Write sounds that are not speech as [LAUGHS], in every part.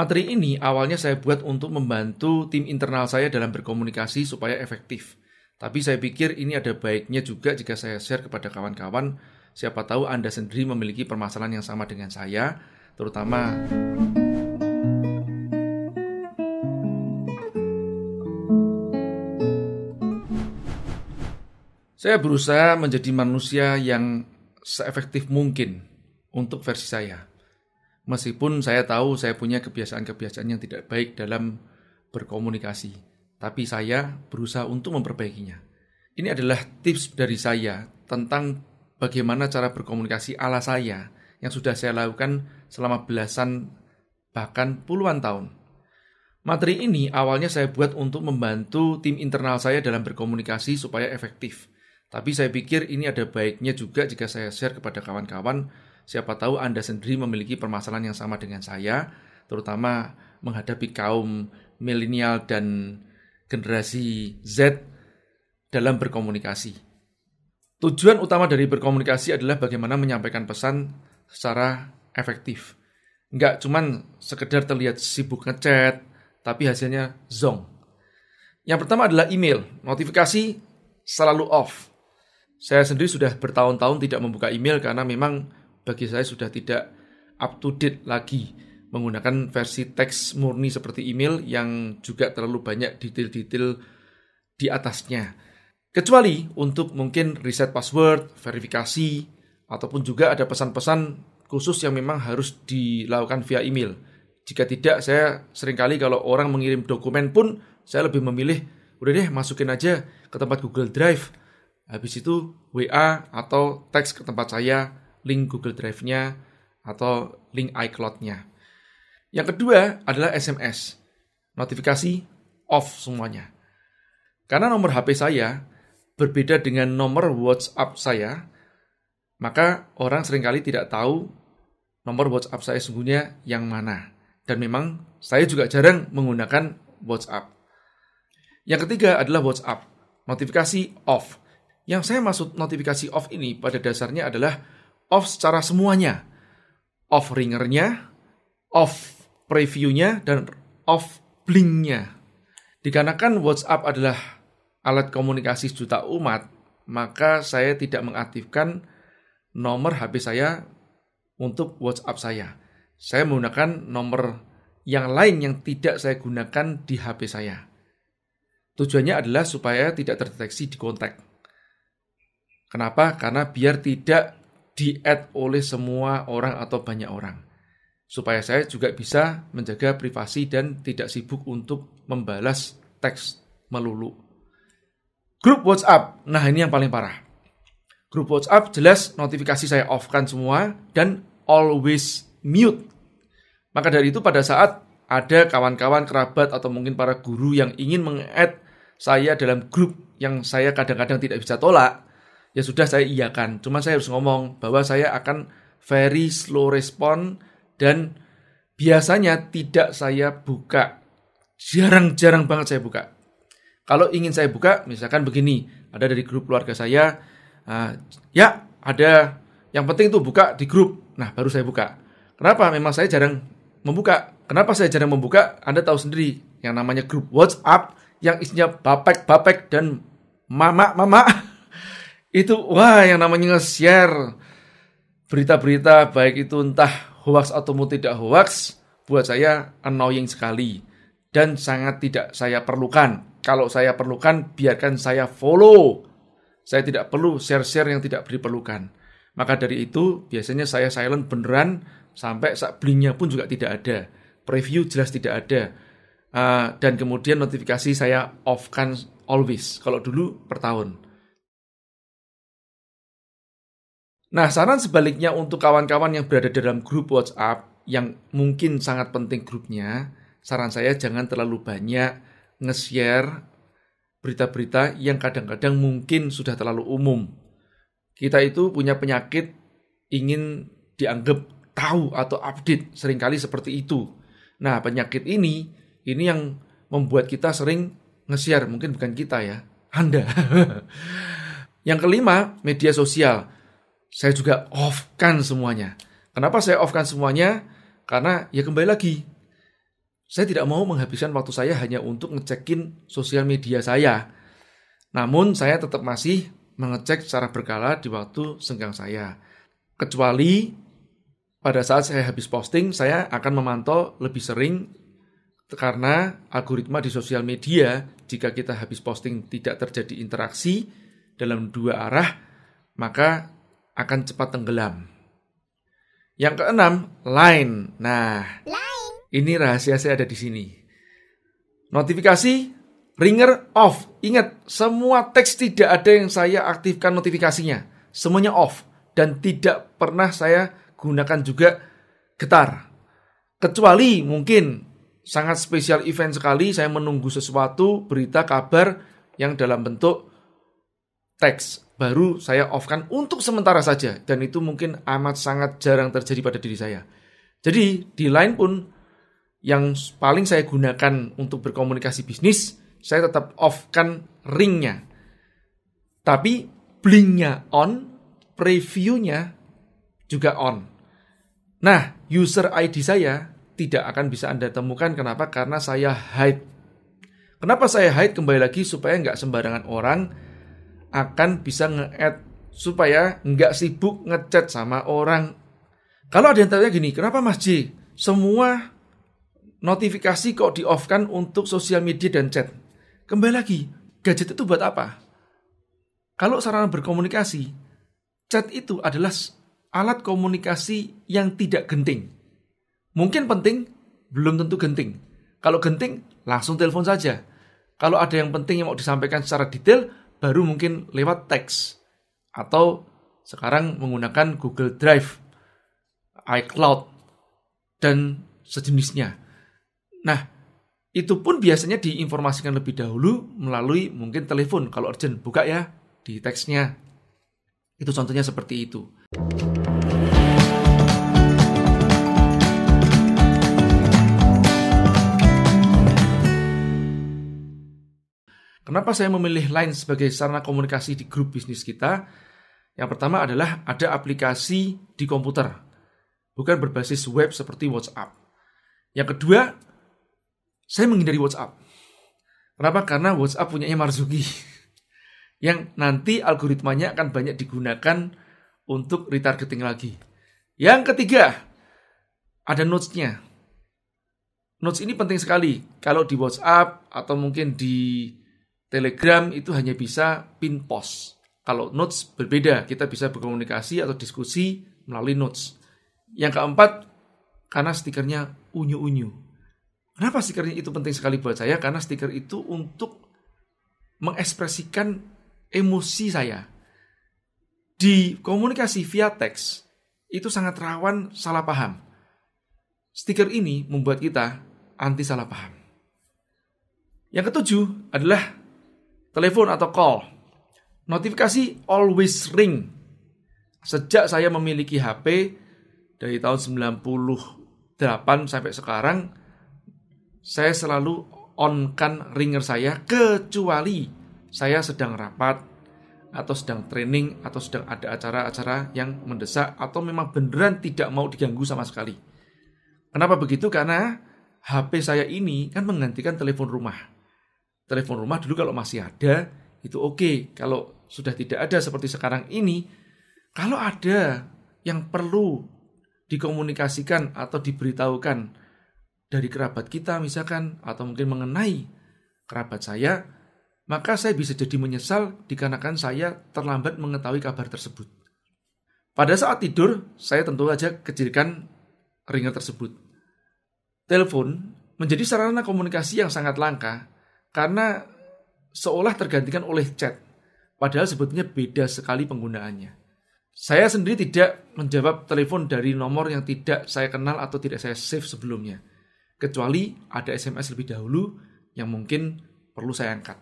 Materi ini awalnya saya buat untuk membantu tim internal saya dalam berkomunikasi supaya efektif. Tapi saya pikir ini ada baiknya juga jika saya share kepada kawan-kawan. Siapa tahu Anda sendiri memiliki permasalahan yang sama dengan saya, terutama Saya berusaha menjadi manusia yang seefektif mungkin untuk versi saya. Meskipun saya tahu saya punya kebiasaan-kebiasaan yang tidak baik dalam berkomunikasi, tapi saya berusaha untuk memperbaikinya. Ini adalah tips dari saya tentang bagaimana cara berkomunikasi ala saya yang sudah saya lakukan selama belasan bahkan puluhan tahun. Materi ini awalnya saya buat untuk membantu tim internal saya dalam berkomunikasi supaya efektif. Tapi saya pikir ini ada baiknya juga jika saya share kepada kawan-kawan Siapa tahu Anda sendiri memiliki permasalahan yang sama dengan saya, terutama menghadapi kaum milenial dan generasi Z dalam berkomunikasi. Tujuan utama dari berkomunikasi adalah bagaimana menyampaikan pesan secara efektif. Nggak cuman sekedar terlihat sibuk ngechat, tapi hasilnya zong. Yang pertama adalah email. Notifikasi selalu off. Saya sendiri sudah bertahun-tahun tidak membuka email karena memang bagi saya sudah tidak up to date lagi menggunakan versi teks murni seperti email yang juga terlalu banyak detail-detail di atasnya. Kecuali untuk mungkin reset password, verifikasi, ataupun juga ada pesan-pesan khusus yang memang harus dilakukan via email. Jika tidak, saya seringkali kalau orang mengirim dokumen pun, saya lebih memilih, udah deh masukin aja ke tempat Google Drive. Habis itu WA atau teks ke tempat saya link Google Drive-nya, atau link iCloud-nya. Yang kedua adalah SMS. Notifikasi off semuanya. Karena nomor HP saya berbeda dengan nomor WhatsApp saya, maka orang seringkali tidak tahu nomor WhatsApp saya sungguhnya yang mana. Dan memang saya juga jarang menggunakan WhatsApp. Yang ketiga adalah WhatsApp, notifikasi off. Yang saya maksud notifikasi off ini pada dasarnya adalah off secara semuanya. Off ringernya, off previewnya, dan off blinknya. Dikarenakan WhatsApp adalah alat komunikasi juta umat, maka saya tidak mengaktifkan nomor HP saya untuk WhatsApp saya. Saya menggunakan nomor yang lain yang tidak saya gunakan di HP saya. Tujuannya adalah supaya tidak terdeteksi di kontak. Kenapa? Karena biar tidak di-add oleh semua orang atau banyak orang. Supaya saya juga bisa menjaga privasi dan tidak sibuk untuk membalas teks melulu. Grup WhatsApp, nah ini yang paling parah. Grup WhatsApp jelas notifikasi saya off-kan semua dan always mute. Maka dari itu pada saat ada kawan-kawan, kerabat, atau mungkin para guru yang ingin meng-add saya dalam grup yang saya kadang-kadang tidak bisa tolak, ya sudah saya iyakan. Cuma saya harus ngomong bahwa saya akan very slow respond dan biasanya tidak saya buka. Jarang-jarang banget saya buka. Kalau ingin saya buka, misalkan begini, ada dari grup keluarga saya, uh, ya ada yang penting itu buka di grup. Nah, baru saya buka. Kenapa? Memang saya jarang membuka. Kenapa saya jarang membuka? Anda tahu sendiri, yang namanya grup WhatsApp yang isinya bapek-bapek dan mama-mama itu wah yang namanya nge-share berita-berita baik itu entah hoax atau tidak hoax buat saya annoying sekali dan sangat tidak saya perlukan. Kalau saya perlukan biarkan saya follow. Saya tidak perlu share-share yang tidak diperlukan. Maka dari itu biasanya saya silent beneran sampai saat blingnya pun juga tidak ada. Preview jelas tidak ada. Uh, dan kemudian notifikasi saya off kan always kalau dulu per tahun. Nah, saran sebaliknya untuk kawan-kawan yang berada dalam grup WhatsApp yang mungkin sangat penting grupnya, saran saya jangan terlalu banyak nge-share berita-berita yang kadang-kadang mungkin sudah terlalu umum. Kita itu punya penyakit ingin dianggap tahu atau update, seringkali seperti itu. Nah, penyakit ini ini yang membuat kita sering nge-share, mungkin bukan kita ya, Anda. [LAUGHS] yang kelima, media sosial saya juga off kan semuanya. Kenapa saya off kan semuanya? Karena ya kembali lagi, saya tidak mau menghabiskan waktu saya hanya untuk ngecekin sosial media saya. Namun saya tetap masih mengecek secara berkala di waktu senggang saya. Kecuali pada saat saya habis posting, saya akan memantau lebih sering karena algoritma di sosial media, jika kita habis posting tidak terjadi interaksi dalam dua arah, maka akan cepat tenggelam. Yang keenam, line. Nah, ini rahasia saya ada di sini. Notifikasi ringer off. Ingat, semua teks tidak ada yang saya aktifkan notifikasinya. Semuanya off dan tidak pernah saya gunakan juga getar. Kecuali mungkin sangat spesial event sekali saya menunggu sesuatu, berita, kabar yang dalam bentuk teks baru saya off kan untuk sementara saja dan itu mungkin amat sangat jarang terjadi pada diri saya. Jadi di lain pun yang paling saya gunakan untuk berkomunikasi bisnis, saya tetap off kan ringnya. Tapi blingnya on, previewnya juga on. Nah, user ID saya tidak akan bisa Anda temukan. Kenapa? Karena saya hide. Kenapa saya hide? Kembali lagi supaya nggak sembarangan orang akan bisa nge-add supaya nggak sibuk ngechat sama orang. Kalau ada yang tanya gini, kenapa Mas J? Semua notifikasi kok di off kan untuk sosial media dan chat. Kembali lagi, gadget itu buat apa? Kalau sarana berkomunikasi, chat itu adalah alat komunikasi yang tidak genting. Mungkin penting, belum tentu genting. Kalau genting, langsung telepon saja. Kalau ada yang penting yang mau disampaikan secara detail, baru mungkin lewat teks atau sekarang menggunakan Google Drive, iCloud, dan sejenisnya. Nah, itu pun biasanya diinformasikan lebih dahulu melalui mungkin telepon kalau urgent buka ya di teksnya. Itu contohnya seperti itu. Kenapa saya memilih Line sebagai sarana komunikasi di grup bisnis kita? Yang pertama adalah ada aplikasi di komputer, bukan berbasis web seperti WhatsApp. Yang kedua, saya menghindari WhatsApp. Kenapa? Karena WhatsApp punyanya Marzuki. [LAUGHS] Yang nanti algoritmanya akan banyak digunakan untuk retargeting lagi. Yang ketiga, ada notes-nya. Notes ini penting sekali. Kalau di WhatsApp atau mungkin di Telegram itu hanya bisa pin post. Kalau notes berbeda, kita bisa berkomunikasi atau diskusi melalui notes. Yang keempat, karena stikernya unyu-unyu. Kenapa stikernya itu penting sekali buat saya? Karena stiker itu untuk mengekspresikan emosi saya. Di komunikasi via teks, itu sangat rawan salah paham. Stiker ini membuat kita anti salah paham. Yang ketujuh adalah telepon atau call. Notifikasi always ring. Sejak saya memiliki HP dari tahun 98 sampai sekarang, saya selalu on-kan ringer saya kecuali saya sedang rapat atau sedang training atau sedang ada acara-acara yang mendesak atau memang beneran tidak mau diganggu sama sekali. Kenapa begitu? Karena HP saya ini kan menggantikan telepon rumah telepon rumah dulu kalau masih ada itu oke. Okay. Kalau sudah tidak ada seperti sekarang ini, kalau ada yang perlu dikomunikasikan atau diberitahukan dari kerabat kita misalkan atau mungkin mengenai kerabat saya, maka saya bisa jadi menyesal dikarenakan saya terlambat mengetahui kabar tersebut. Pada saat tidur, saya tentu saja kecilkan ringer tersebut. Telepon menjadi sarana komunikasi yang sangat langka karena seolah tergantikan oleh chat. Padahal sebetulnya beda sekali penggunaannya. Saya sendiri tidak menjawab telepon dari nomor yang tidak saya kenal atau tidak saya save sebelumnya. Kecuali ada SMS lebih dahulu yang mungkin perlu saya angkat.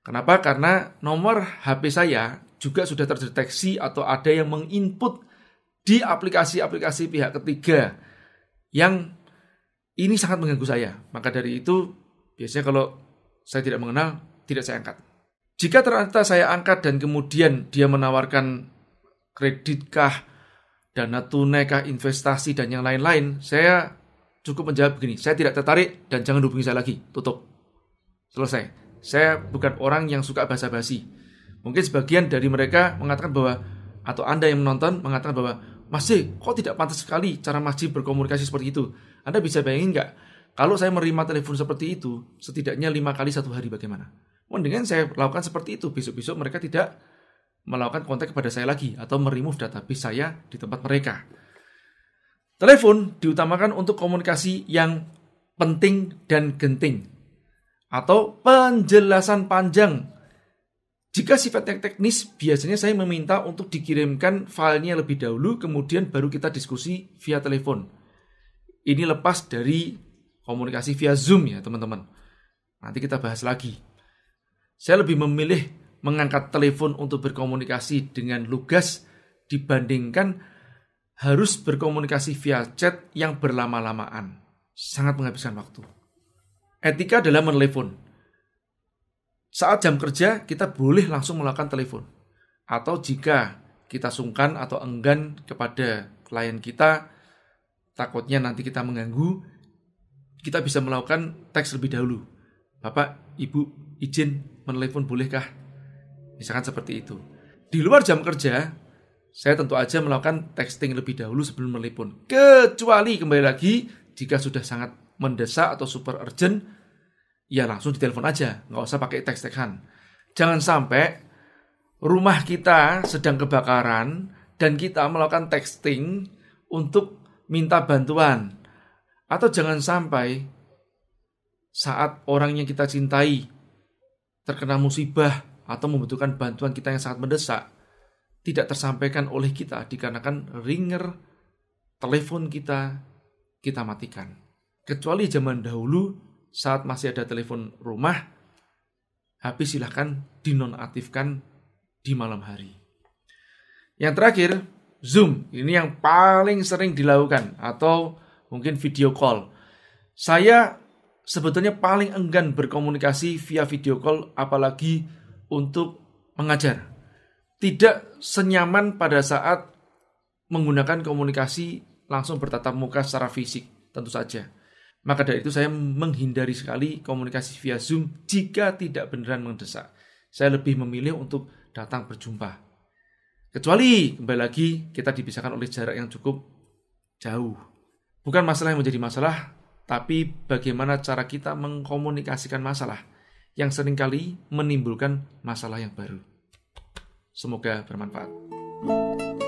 Kenapa? Karena nomor HP saya juga sudah terdeteksi atau ada yang menginput di aplikasi-aplikasi pihak ketiga yang ini sangat mengganggu saya. Maka dari itu biasanya kalau saya tidak mengenal, tidak saya angkat. Jika ternyata saya angkat dan kemudian dia menawarkan kreditkah, dana tunaikah, investasi, dan yang lain-lain, saya cukup menjawab begini, saya tidak tertarik dan jangan hubungi saya lagi, tutup. Selesai. Saya bukan orang yang suka basa-basi. Mungkin sebagian dari mereka mengatakan bahwa, atau Anda yang menonton mengatakan bahwa, Masih, kok tidak pantas sekali cara masjid berkomunikasi seperti itu? Anda bisa bayangin nggak? Kalau saya menerima telepon seperti itu, setidaknya lima kali satu hari bagaimana? Mendingan saya lakukan seperti itu. Besok-besok mereka tidak melakukan kontak kepada saya lagi atau merimove database saya di tempat mereka. Telepon diutamakan untuk komunikasi yang penting dan genting atau penjelasan panjang. Jika sifatnya teknis, biasanya saya meminta untuk dikirimkan filenya lebih dahulu, kemudian baru kita diskusi via telepon. Ini lepas dari komunikasi via Zoom ya teman-teman. Nanti kita bahas lagi. Saya lebih memilih mengangkat telepon untuk berkomunikasi dengan lugas dibandingkan harus berkomunikasi via chat yang berlama-lamaan. Sangat menghabiskan waktu. Etika dalam menelepon. Saat jam kerja, kita boleh langsung melakukan telepon. Atau jika kita sungkan atau enggan kepada klien kita, takutnya nanti kita mengganggu, kita bisa melakukan teks lebih dahulu. Bapak, Ibu, izin menelepon bolehkah? Misalkan seperti itu. Di luar jam kerja, saya tentu aja melakukan texting lebih dahulu sebelum menelepon. Kecuali kembali lagi jika sudah sangat mendesak atau super urgent, ya langsung ditelepon aja, nggak usah pakai teks tekan Jangan sampai rumah kita sedang kebakaran dan kita melakukan texting untuk minta bantuan atau jangan sampai saat orang yang kita cintai terkena musibah atau membutuhkan bantuan kita yang sangat mendesak, tidak tersampaikan oleh kita dikarenakan ringer telepon kita kita matikan. Kecuali zaman dahulu saat masih ada telepon rumah, habis silahkan dinonaktifkan di malam hari. Yang terakhir, Zoom. Ini yang paling sering dilakukan atau mungkin video call. Saya sebetulnya paling enggan berkomunikasi via video call apalagi untuk mengajar. Tidak senyaman pada saat menggunakan komunikasi langsung bertatap muka secara fisik, tentu saja. Maka dari itu saya menghindari sekali komunikasi via Zoom jika tidak beneran mendesak. Saya lebih memilih untuk datang berjumpa. Kecuali kembali lagi kita dipisahkan oleh jarak yang cukup jauh. Bukan masalah yang menjadi masalah, tapi bagaimana cara kita mengkomunikasikan masalah yang seringkali menimbulkan masalah yang baru. Semoga bermanfaat.